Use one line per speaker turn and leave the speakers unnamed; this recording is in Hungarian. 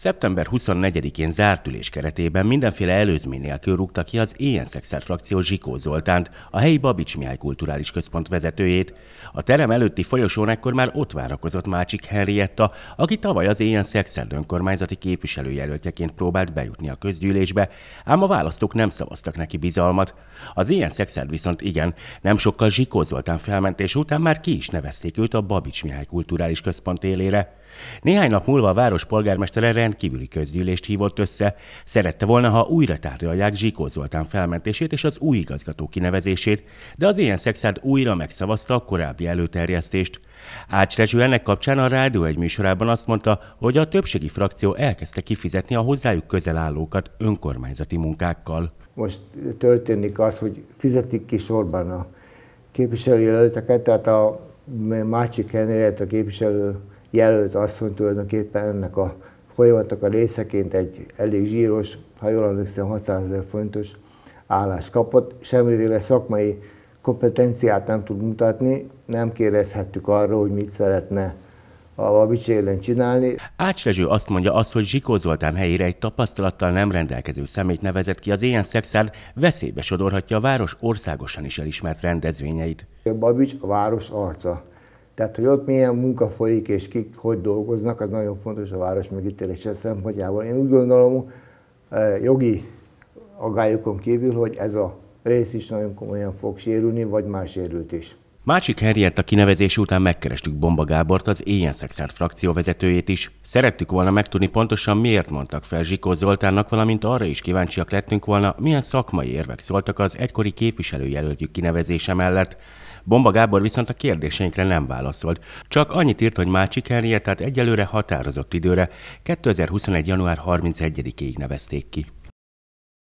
Szeptember 24-én zárt ülés keretében mindenféle előzmény nélkül rúgta ki az Ilyen Szexer frakció Zsikó Zoltánt, a helyi Babics Mihály Kulturális Központ vezetőjét. A terem előtti folyosón ekkor már ott várakozott Mácsik Henrietta, aki tavaly az Ilyen Szexer önkormányzati képviselőjelöltjeként próbált bejutni a közgyűlésbe, ám a választók nem szavaztak neki bizalmat. Az Ilyen Szexer viszont igen, nem sokkal Zsikó Zoltán felmentés után már ki is nevezték őt a Babics Mihály Kulturális Központ élére. Néhány nap múlva a város polgármestere rendkívüli közgyűlést hívott össze, szerette volna, ha újra tárgyalják Zsikó Zoltán felmentését és az új igazgató kinevezését, de az ilyen szexárd újra megszavazta a korábbi előterjesztést. Ács Rezső ennek kapcsán a Rádió egy műsorában azt mondta, hogy a többségi frakció elkezdte kifizetni a hozzájuk közel állókat önkormányzati munkákkal. Most
történik az, hogy fizetik ki sorban a képviselőjelölteket, tehát a másik helyen a képviselő jelölt asszony tulajdonképpen ennek a folyamatnak a részeként egy elég zsíros, ha jól emlékszem, 600 ezer fontos állást kapott. Semmiféle szakmai kompetenciát nem tud mutatni, nem kérdezhettük arról, hogy mit szeretne a Babics élen csinálni.
Ács Rezső azt mondja az, hogy Zsikó Zoltán helyére egy tapasztalattal nem rendelkező szemét nevezett ki, az ilyen szexel, veszélybe sodorhatja a város országosan is elismert rendezvényeit.
A Babics a város arca tehát, hogy ott milyen munka folyik, és kik hogy dolgoznak, az nagyon fontos a város megítélése szempontjából. Én úgy gondolom, eh, jogi aggályokon kívül, hogy ez a rész is nagyon komolyan fog sérülni, vagy más sérült is.
Másik a kinevezés után megkerestük Bomba Gábort, az Éjjel Szexárt frakció vezetőjét is. Szerettük volna megtudni pontosan, miért mondtak fel Zsikó Zoltánnak, valamint arra is kíváncsiak lettünk volna, milyen szakmai érvek szóltak az egykori képviselőjelöltjük kinevezése mellett. Bomba Gábor viszont a kérdéseinkre nem válaszolt. Csak annyit írt, hogy Mácsik tehát egyelőre határozott időre 2021. január 31-ig nevezték ki.